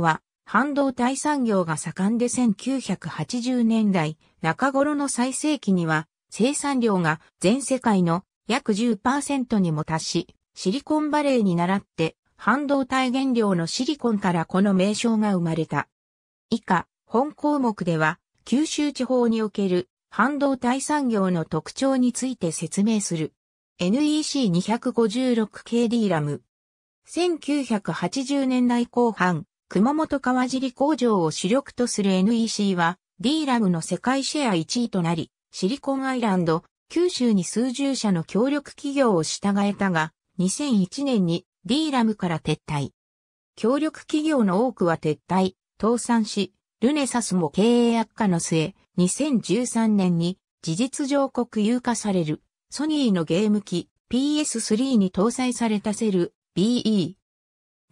は、半導体産業が盛んで1980年代中頃の最盛期には生産量が全世界の約10%にも達し、シリコンバレーに倣って半導体原料のシリコンからこの名称が生まれた。以下、本項目では九州地方における半導体産業の特徴について説明する。NEC256KD ラム。1980年代後半、熊本川尻工場を主力とする NEC は、D ラムの世界シェア1位となり、シリコンアイランド、九州に数十社の協力企業を従えたが、2001年に D ラムから撤退。協力企業の多くは撤退、倒産し、ルネサスも経営悪化の末、2013年に事実上国有化される、ソニーのゲーム機 PS3 に搭載されたセル BE。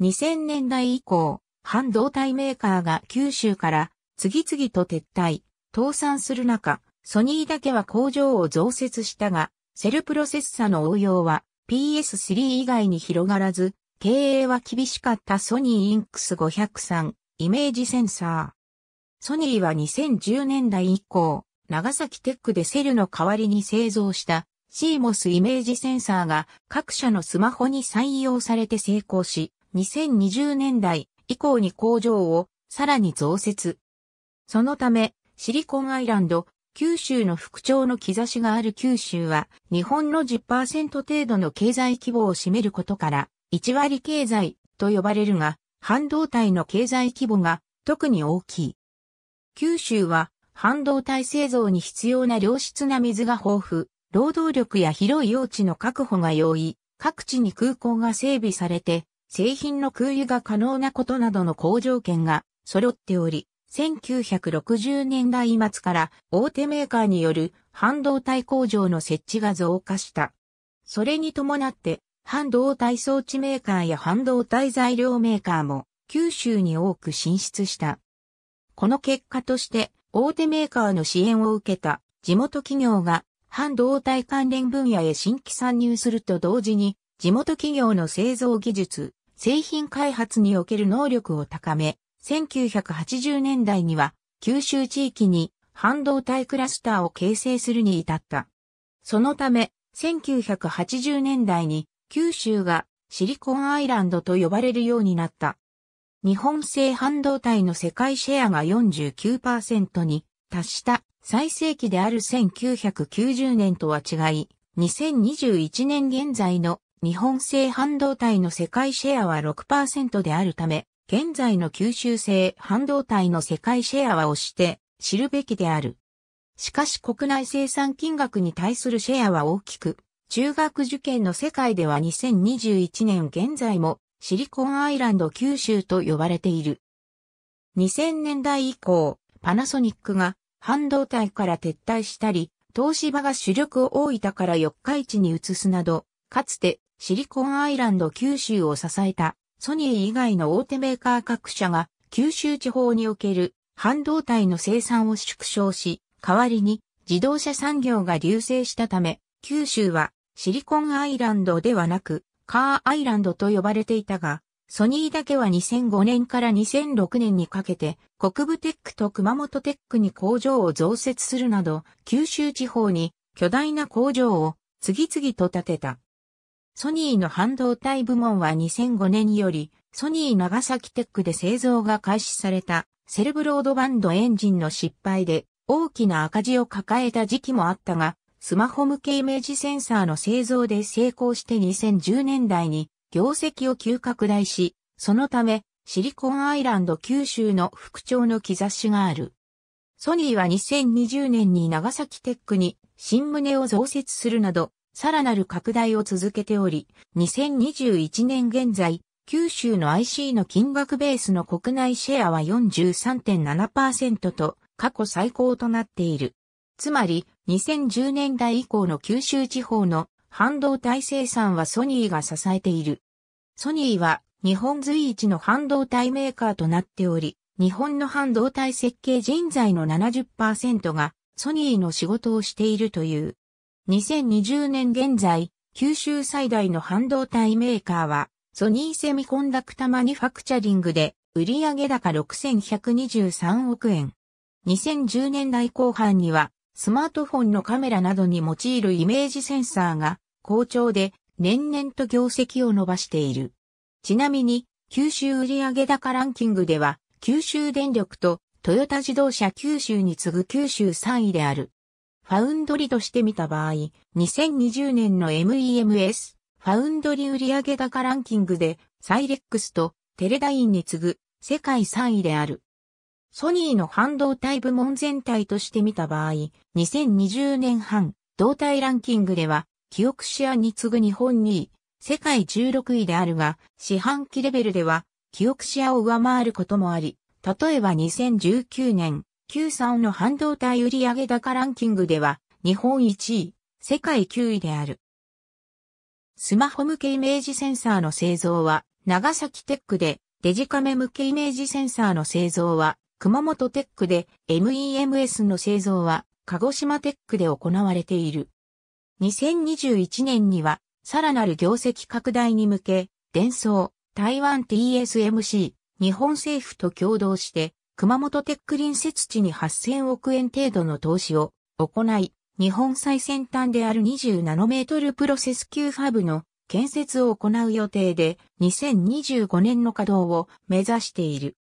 2000年代以降、半導体メーカーが九州から次々と撤退、倒産する中、ソニーだけは工場を増設したが、セルプロセッサの応用は PS3 以外に広がらず、経営は厳しかったソニーインクス503イメージセンサー。ソニーは2010年代以降、長崎テックでセルの代わりに製造した CMOS イメージセンサーが各社のスマホに採用されて成功し、2020年代以降に工場をさらに増設。そのため、シリコンアイランド、九州の復調の兆しがある九州は、日本の10%程度の経済規模を占めることから、1割経済と呼ばれるが、半導体の経済規模が特に大きい。九州は、半導体製造に必要な良質な水が豊富、労働力や広い用地の確保が容易、各地に空港が整備されて、製品の空輸が可能なことなどの好条件が揃っており、1960年代末から大手メーカーによる半導体工場の設置が増加した。それに伴って半導体装置メーカーや半導体材料メーカーも九州に多く進出した。この結果として大手メーカーの支援を受けた地元企業が半導体関連分野へ新規参入すると同時に地元企業の製造技術、製品開発における能力を高め、1980年代には九州地域に半導体クラスターを形成するに至った。そのため、1980年代に九州がシリコンアイランドと呼ばれるようになった。日本製半導体の世界シェアが49%に達した最盛期である1990年とは違い、2021年現在の日本製半導体の世界シェアは6%であるため、現在の九州製半導体の世界シェアは押して知るべきである。しかし国内生産金額に対するシェアは大きく、中学受験の世界では2021年現在もシリコンアイランド九州と呼ばれている。2000年代以降、パナソニックが半導体から撤退したり、東芝が主力を大分から四日市に移すなど、かつてシリコンアイランド九州を支えたソニー以外の大手メーカー各社が九州地方における半導体の生産を縮小し、代わりに自動車産業が流星したため、九州はシリコンアイランドではなくカーアイランドと呼ばれていたが、ソニーだけは2005年から2006年にかけて、国部テックと熊本テックに工場を増設するなど、九州地方に巨大な工場を次々と建てた。ソニーの半導体部門は2005年より、ソニー長崎テックで製造が開始されたセルブロードバンドエンジンの失敗で大きな赤字を抱えた時期もあったが、スマホ向けイメージセンサーの製造で成功して2010年代に業績を急拡大し、そのためシリコンアイランド九州の復調の兆しがある。ソニーは2020年に長崎テックに新胸を増設するなどさらなる拡大を続けており、2021年現在、九州の IC の金額ベースの国内シェアは43.7%と過去最高となっている。つまり、2010年代以降の九州地方の半導体生産はソニーが支えている。ソニーは日本随一の半導体メーカーとなっており、日本の半導体設計人材の70%がソニーの仕事をしているという。2020年現在、九州最大の半導体メーカーは、ソニーセミコンダクタマニファクチャリングで、売上高6123億円。2010年代後半には、スマートフォンのカメラなどに用いるイメージセンサーが好調で年々と業績を伸ばしている。ちなみに、九州売上高ランキングでは、九州電力とトヨタ自動車九州に次ぐ九州3位である。ファウンドリとして見た場合、2020年の MEMS、ファウンドリ売上高ランキングで、サイレックスとテレダインに次ぐ世界3位である。ソニーの半導体部門全体として見た場合、2020年半、同体ランキングでは、記憶クシアに次ぐ日本2位、世界16位であるが、四半期レベルでは、記憶クシアを上回ることもあり、例えば2019年、Q3 の半導体売上高ランキングでは、日本1位、世界9位である。スマホ向けイメージセンサーの製造は、長崎テックで、デジカメ向けイメージセンサーの製造は、熊本テックで、MEMS の製造は、鹿児島テックで行われている。2021年には、さらなる業績拡大に向け、伝送、台湾 TSMC、日本政府と共同して、熊本テック隣接地に8000億円程度の投資を行い、日本最先端である20ナノメートルプロセス級ファブの建設を行う予定で、2025年の稼働を目指している。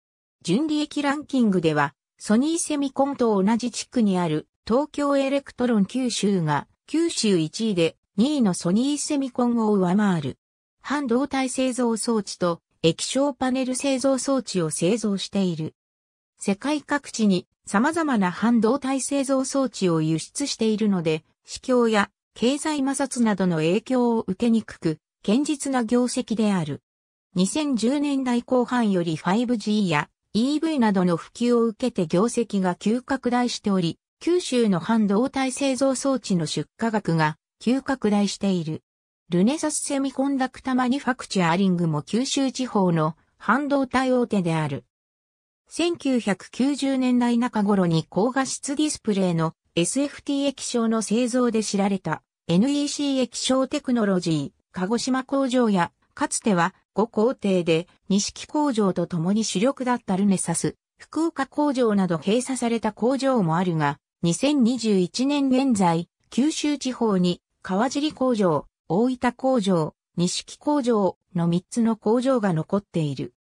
純利益ランキングでは、ソニーセミコンと同じ地区にある東京エレクトロン九州が九州1位で2位のソニーセミコンを上回る。半導体製造装置と液晶パネル製造装置を製造している。世界各地に様々な半導体製造装置を輸出しているので、市況や経済摩擦などの影響を受けにくく、堅実な業績である。2010年代後半より 5G や EV などの普及を受けて業績が急拡大しており、九州の半導体製造装置の出荷額が急拡大している。ルネサスセミコンダクタマニファクチャーリングも九州地方の半導体大手である。1990年代中頃に高画質ディスプレイの SFT 液晶の製造で知られた NEC 液晶テクノロジー鹿児島工場やかつては5工程で西木工場と共に主力だったルネサス、福岡工場など閉鎖された工場もあるが、2021年現在、九州地方に川尻工場、大分工場、西木工場の3つの工場が残っている。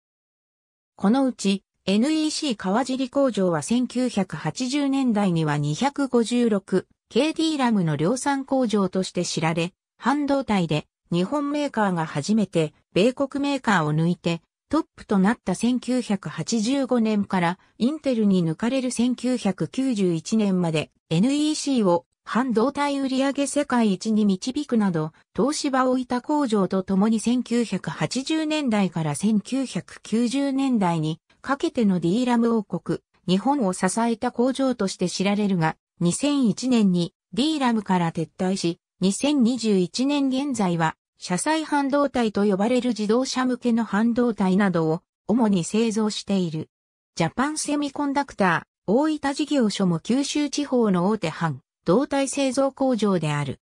このうち NEC 川尻工場は1980年代には2 5 6 k d ラムの量産工場として知られ、半導体で日本メーカーが初めて米国メーカーを抜いてトップとなった1985年からインテルに抜かれる1991年まで NEC を半導体売上世界一に導くなど、東芝をた工場とともに1980年代から1990年代にかけての D ラム王国、日本を支えた工場として知られるが、2001年に D ラムから撤退し、2021年現在は、車載半導体と呼ばれる自動車向けの半導体などを主に製造している。ジャパンセミコンダクター、大分事業所も九州地方の大手半、導体製造工場である。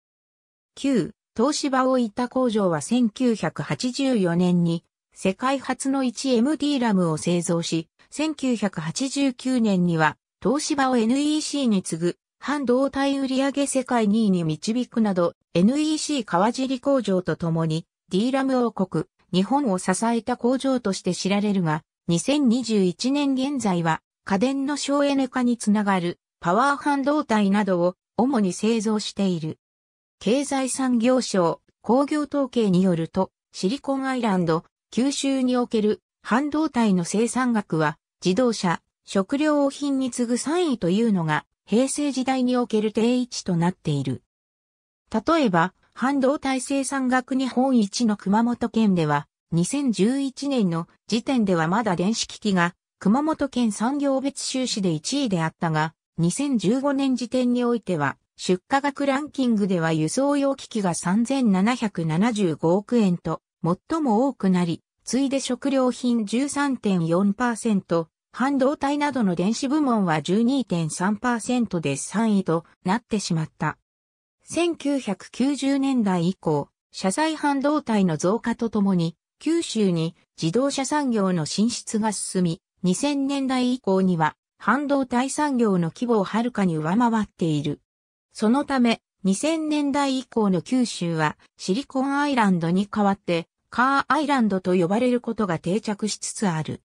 旧、東芝大分工場は1984年に世界初の 1MD ラムを製造し、1989年には東芝を NEC に次ぐ半導体売上世界2位に導くなど NEC 川尻工場とともに D ラム王国、日本を支えた工場として知られるが、2021年現在は家電の省エネ化につながるパワー半導体などを主に製造している。経済産業省工業統計によると、シリコンアイランド、九州における半導体の生産額は自動車、食料品に次ぐ3位というのが平成時代における定位置となっている。例えば、半導体生産額日本一の熊本県では、2011年の時点ではまだ電子機器が熊本県産業別収支で1位であったが、2015年時点においては、出荷額ランキングでは輸送用機器が3775億円と最も多くなり、次いで食料品13.4%、半導体などの電子部門は12.3%で3位となってしまった。1990年代以降、車載半導体の増加とともに、九州に自動車産業の進出が進み、2000年代以降には半導体産業の規模をはるかに上回っている。そのため、2000年代以降の九州はシリコンアイランドに代わってカーアイランドと呼ばれることが定着しつつある。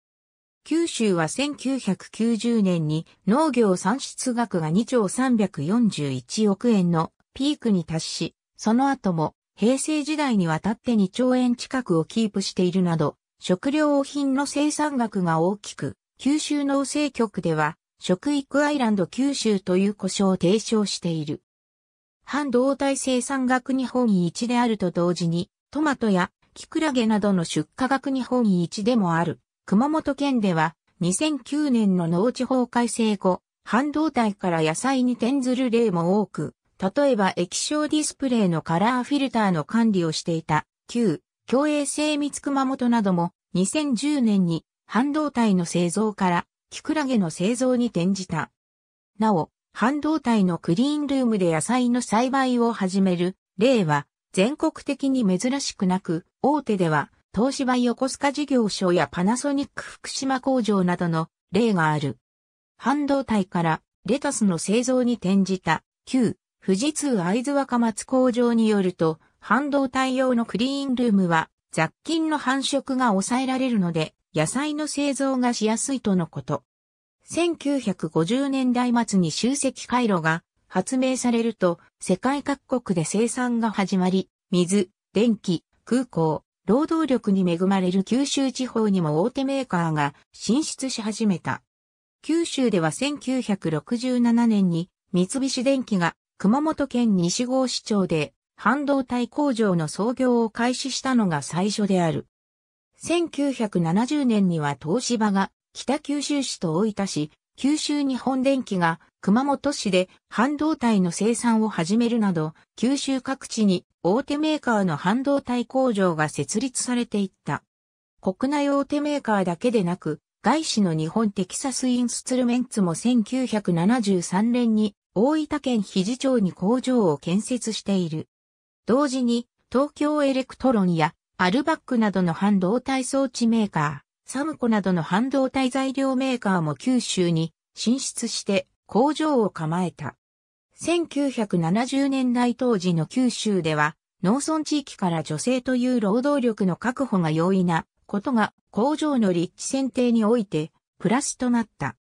九州は1990年に農業産出額が2兆341億円のピークに達し、その後も平成時代にわたって2兆円近くをキープしているなど、食料品の生産額が大きく、九州農政局では食育アイランド九州という呼称を提唱している。半導体生産額日本一であると同時に、トマトやキクラゲなどの出荷額日本一でもある。熊本県では、2009年の農地法改正後、半導体から野菜に転ずる例も多く、例えば液晶ディスプレイのカラーフィルターの管理をしていた、旧、共栄精密熊本なども、2010年に半導体の製造から、キクラゲの製造に転じた。なお、半導体のクリーンルームで野菜の栽培を始める例は全国的に珍しくなく、大手では東芝横須賀事業所やパナソニック福島工場などの例がある。半導体からレタスの製造に転じた旧富士通会津若松工場によると、半導体用のクリーンルームは雑菌の繁殖が抑えられるので野菜の製造がしやすいとのこと。1950年代末に集積回路が発明されると世界各国で生産が始まり、水、電気、空港、労働力に恵まれる九州地方にも大手メーカーが進出し始めた。九州では1967年に三菱電機が熊本県西郷市町で半導体工場の創業を開始したのが最初である。1970年には東芝が北九州市と大分市、九州日本電機が熊本市で半導体の生産を始めるなど、九州各地に大手メーカーの半導体工場が設立されていった。国内大手メーカーだけでなく、外資の日本テキサスインスツルメンツも1973年に大分県肘町に工場を建設している。同時に東京エレクトロンやアルバックなどの半導体装置メーカー、サムコなどの半導体材料メーカーも九州に進出して工場を構えた。1970年代当時の九州では、農村地域から女性という労働力の確保が容易なことが工場の立地選定においてプラスとなった。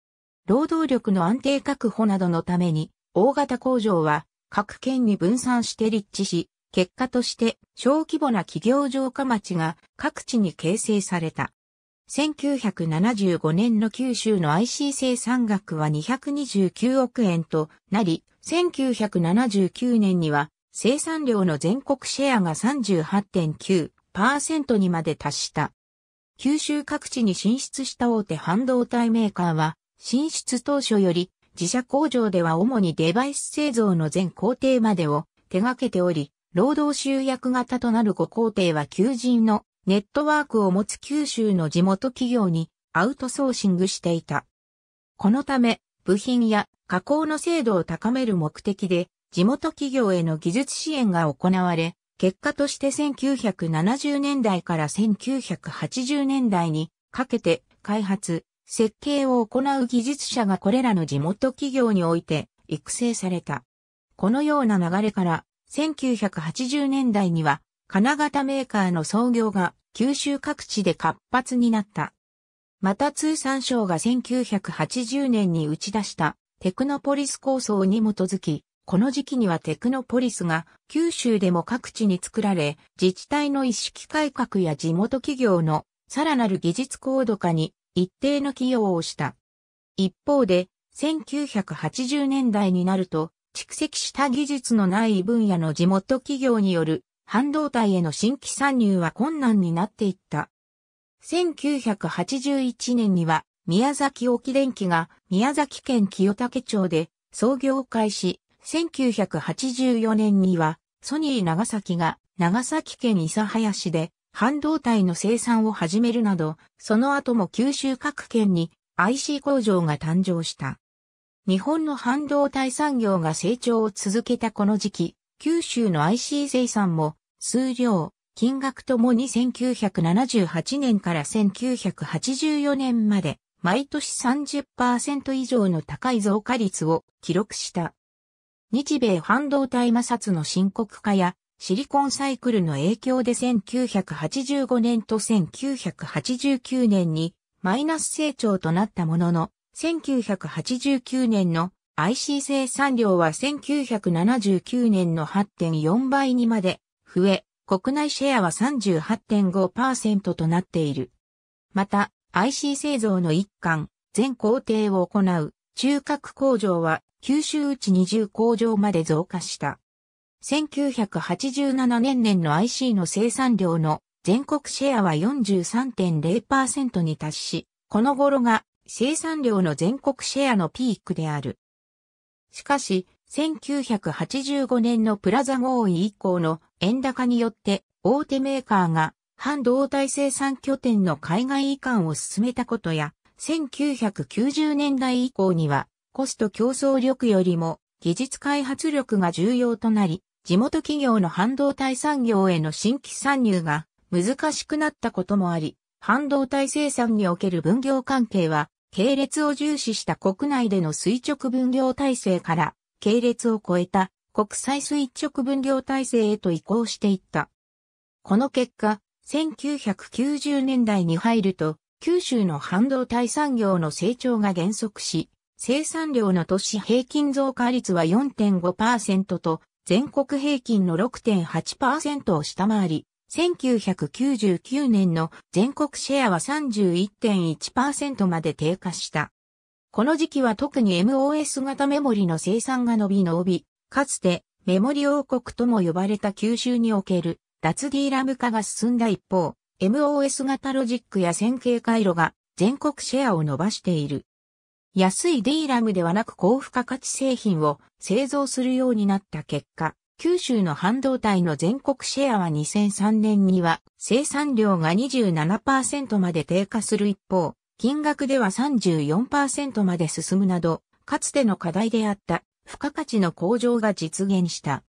労働力の安定確保などのために大型工場は各県に分散して立地し、結果として小規模な企業城下町が各地に形成された。1975年の九州の IC 生産額は229億円となり、1979年には生産量の全国シェアが38.9%にまで達した。九州各地に進出した大手半導体メーカーは、進出当初より自社工場では主にデバイス製造の全工程までを手掛けており、労働集約型となる5工程は求人のネットワークを持つ九州の地元企業にアウトソーシングしていた。このため、部品や加工の精度を高める目的で、地元企業への技術支援が行われ、結果として1970年代から1980年代にかけて開発、設計を行う技術者がこれらの地元企業において育成された。このような流れから1980年代には金型メーカーの創業が九州各地で活発になった。また通産省が1980年に打ち出したテクノポリス構想に基づき、この時期にはテクノポリスが九州でも各地に作られ、自治体の意識改革や地元企業のさらなる技術高度化に一定の寄与をした。一方で、1980年代になると、蓄積した技術のない分野の地元企業による半導体への新規参入は困難になっていった。1981年には宮崎沖電機が宮崎県清武町で創業開始、1984年にはソニー長崎が長崎県諫早市で半導体の生産を始めるなど、その後も九州各県に IC 工場が誕生した。日本の半導体産業が成長を続けたこの時期、九州の IC 税産も、数量、金額ともに1978年から1984年まで、毎年30%以上の高い増加率を記録した。日米半導体摩擦の深刻化やシリコンサイクルの影響で1985年と1989年にマイナス成長となったものの1989年の IC 生産量は1979年の8.4倍にまで増え、国内シェアは38.5%となっている。また、IC 製造の一環、全工程を行う中核工場は九州内20工場まで増加した。1987年年の IC の生産量の全国シェアは43.0%に達し、この頃が生産量の全国シェアのピークである。しかし、1985年のプラザ合意以降の円高によって大手メーカーが半導体生産拠点の海外移管を進めたことや、1990年代以降にはコスト競争力よりも技術開発力が重要となり、地元企業の半導体産業への新規参入が難しくなったこともあり、半導体生産における分業関係は系列を重視した国内での垂直分業体制から、系列を超えた国際垂直分業体制へと移行していった。この結果、1990年代に入ると、九州の半導体産業の成長が減速し、生産量の都市平均増加率は4.5%と、全国平均の6.8%を下回り、1999年の全国シェアは31.1%まで低下した。この時期は特に MOS 型メモリの生産が伸び伸び、かつてメモリ王国とも呼ばれた九州における脱 D ラム化が進んだ一方、MOS 型ロジックや線形回路が全国シェアを伸ばしている。安い D ラムではなく高付加価値製品を製造するようになった結果、九州の半導体の全国シェアは2003年には生産量が27%まで低下する一方、金額では34%まで進むなど、かつての課題であった付加価値の向上が実現した。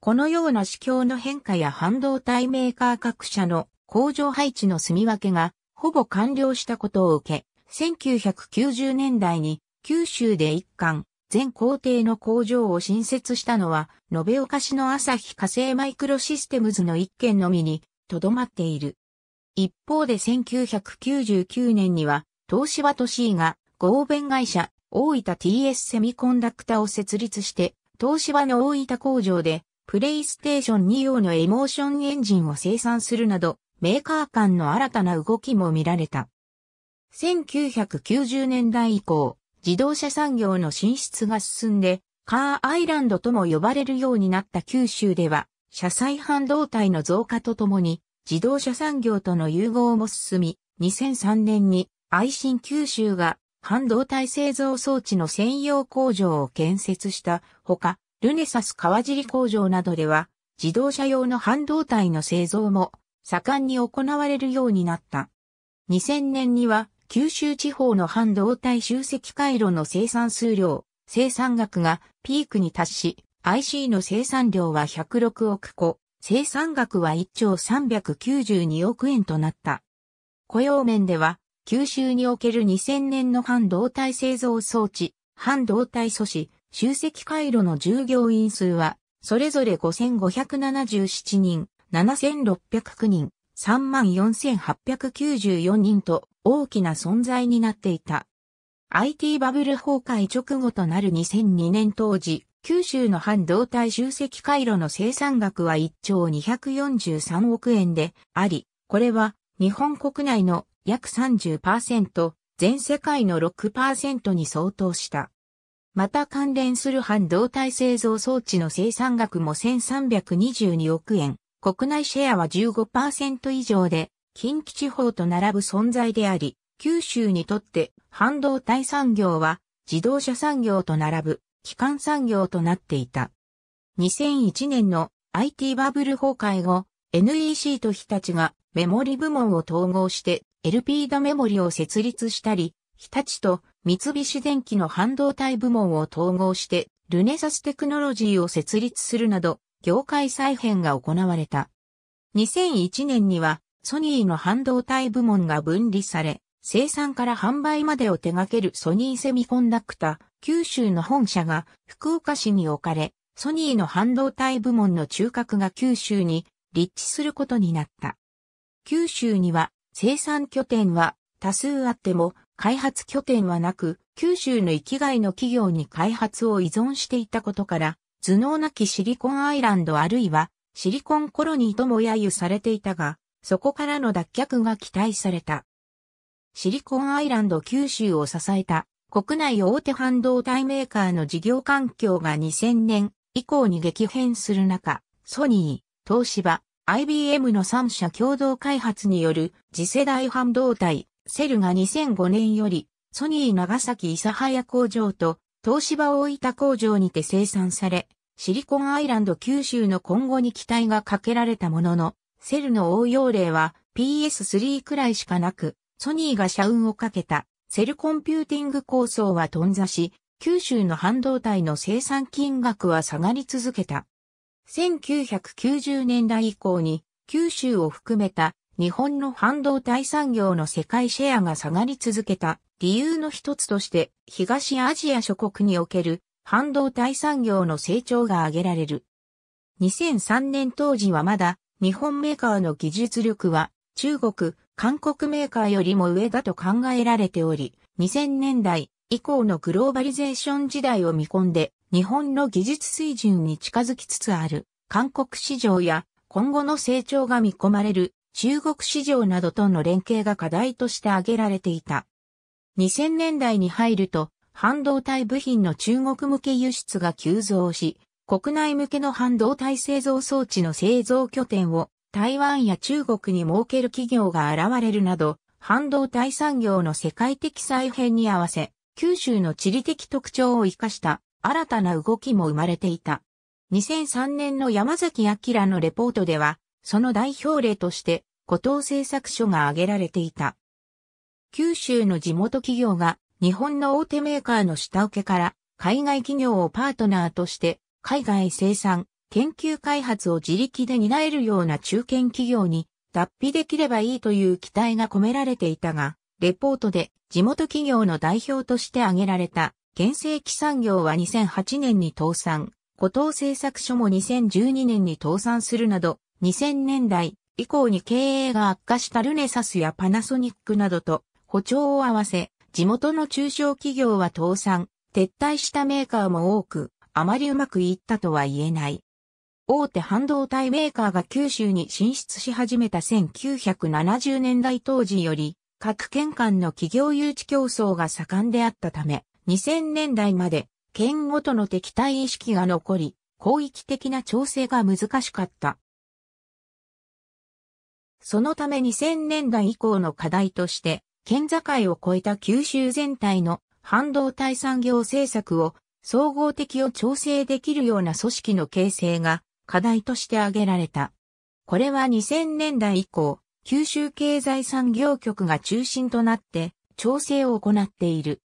このような市況の変化や半導体メーカー各社の工場配置の住み分けがほぼ完了したことを受け、1990年代に九州で一貫全工程の工場を新設したのは、延岡市の朝日火星マイクロシステムズの一件のみに、とどまっている。一方で1999年には、東芝都市が合弁会社、大分 TS セミコンダクタを設立して、東芝の大分工場で、プレイステーション2用のエモーションエンジンを生産するなど、メーカー間の新たな動きも見られた。1990年代以降、自動車産業の進出が進んで、カーアイランドとも呼ばれるようになった九州では、車載半導体の増加とともに、自動車産業との融合も進み、2003年に愛新九州が半導体製造装置の専用工場を建設したほか、ルネサス川尻工場などでは、自動車用の半導体の製造も盛んに行われるようになった。2000年には九州地方の半導体集積回路の生産数量、生産額がピークに達し、IC の生産量は106億個、生産額は1兆392億円となった。雇用面では、九州における2000年の半導体製造装置、半導体素子、集積回路の従業員数は、それぞれ5577人、7609人、34,894人と大きな存在になっていた。IT バブル崩壊直後となる2002年当時、九州の半導体集積回路の生産額は1兆243億円であり、これは日本国内の約30%、全世界の6%に相当した。また関連する半導体製造装置の生産額も1322億円、国内シェアは15%以上で、近畿地方と並ぶ存在であり、九州にとって半導体産業は自動車産業と並ぶ基幹産業となっていた。2001年の IT バブル崩壊後、NEC と日立がメモリ部門を統合して LP ドメモリを設立したり、日立と三菱電機の半導体部門を統合してルネサステクノロジーを設立するなど業界再編が行われた。2001年にはソニーの半導体部門が分離され、生産から販売までを手掛けるソニーセミコンダクタ、九州の本社が福岡市に置かれ、ソニーの半導体部門の中核が九州に立地することになった。九州には生産拠点は多数あっても開発拠点はなく、九州の域外の企業に開発を依存していたことから、頭脳なきシリコンアイランドあるいはシリコンコロニーとも揶揄されていたが、そこからの脱却が期待された。シリコンアイランド九州を支えた国内大手半導体メーカーの事業環境が2000年以降に激変する中、ソニー、東芝、IBM の3社共同開発による次世代半導体、セルが2005年より、ソニー長崎諫早工場と東芝大分工場にて生産され、シリコンアイランド九州の今後に期待がかけられたものの、セルの応用例は PS3 くらいしかなく、ソニーが社運をかけたセルコンピューティング構想は頓挫し、九州の半導体の生産金額は下がり続けた。1990年代以降に九州を含めた日本の半導体産業の世界シェアが下がり続けた理由の一つとして東アジア諸国における半導体産業の成長が挙げられる。2003年当時はまだ日本メーカーの技術力は中国、韓国メーカーよりも上だと考えられており、2000年代以降のグローバリゼーション時代を見込んで日本の技術水準に近づきつつある韓国市場や今後の成長が見込まれる中国市場などとの連携が課題として挙げられていた。2000年代に入ると半導体部品の中国向け輸出が急増し、国内向けの半導体製造装置の製造拠点を台湾や中国に設ける企業が現れるなど、半導体産業の世界的再編に合わせ、九州の地理的特徴を活かした新たな動きも生まれていた。2003年の山崎明のレポートでは、その代表例として、古東製作所が挙げられていた。九州の地元企業が日本の大手メーカーの下請けから海外企業をパートナーとして海外生産、研究開発を自力で担えるような中堅企業に脱皮できればいいという期待が込められていたが、レポートで地元企業の代表として挙げられた、現世機産業は2008年に倒産、古藤製作所も2012年に倒産するなど、2000年代以降に経営が悪化したルネサスやパナソニックなどと補調を合わせ、地元の中小企業は倒産、撤退したメーカーも多く、あまりうまくいったとは言えない。大手半導体メーカーが九州に進出し始めた1970年代当時より、各県間の企業誘致競争が盛んであったため、2000年代まで県ごとの敵対意識が残り、広域的な調整が難しかった。そのため2000年代以降の課題として、県境を越えた九州全体の半導体産業政策を総合的を調整できるような組織の形成が課題として挙げられた。これは2000年代以降、九州経済産業局が中心となって調整を行っている。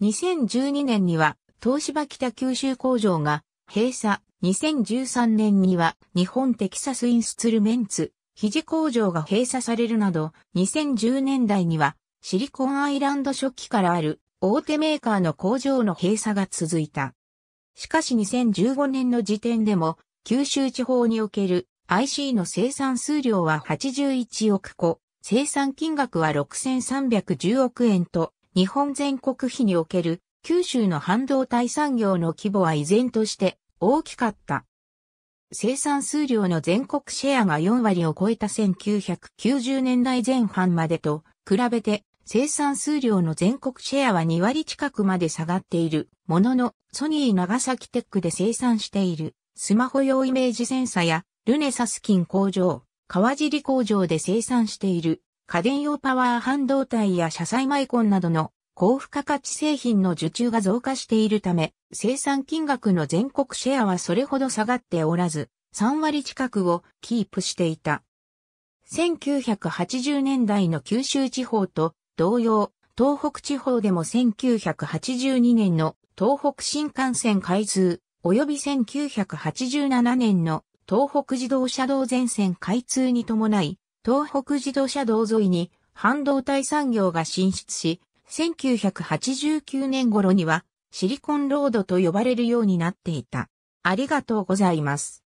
2012年には東芝北九州工場が閉鎖、2013年には日本テキサスインスツルメンツ、肘工場が閉鎖されるなど、2010年代にはシリコンアイランド初期からある大手メーカーの工場の閉鎖が続いた。しかし2015年の時点でも九州地方における IC の生産数量は81億個、生産金額は6310億円と日本全国比における九州の半導体産業の規模は依然として大きかった。生産数量の全国シェアが4割を超えた1990年代前半までと比べて生産数量の全国シェアは2割近くまで下がっているものの、ソニー長崎テックで生産しているスマホ用イメージセンサやルネサスキン工場、川尻工場で生産している家電用パワー半導体や車載マイコンなどの高付加価値製品の受注が増加しているため、生産金額の全国シェアはそれほど下がっておらず、3割近くをキープしていた。1980年代の九州地方と同様、東北地方でも1982年の東北新幹線開通、及び1987年の東北自動車道全線開通に伴い、東北自動車道沿いに半導体産業が進出し、1989年頃にはシリコンロードと呼ばれるようになっていた。ありがとうございます。